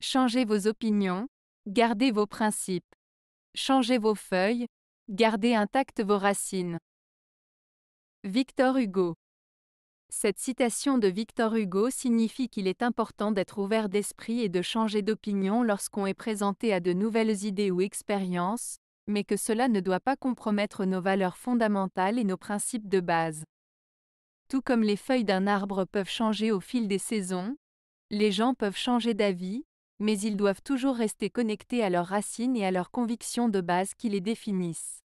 Changez vos opinions, gardez vos principes. Changez vos feuilles, gardez intactes vos racines. Victor Hugo Cette citation de Victor Hugo signifie qu'il est important d'être ouvert d'esprit et de changer d'opinion lorsqu'on est présenté à de nouvelles idées ou expériences, mais que cela ne doit pas compromettre nos valeurs fondamentales et nos principes de base. Tout comme les feuilles d'un arbre peuvent changer au fil des saisons, les gens peuvent changer d'avis, mais ils doivent toujours rester connectés à leurs racines et à leurs convictions de base qui les définissent.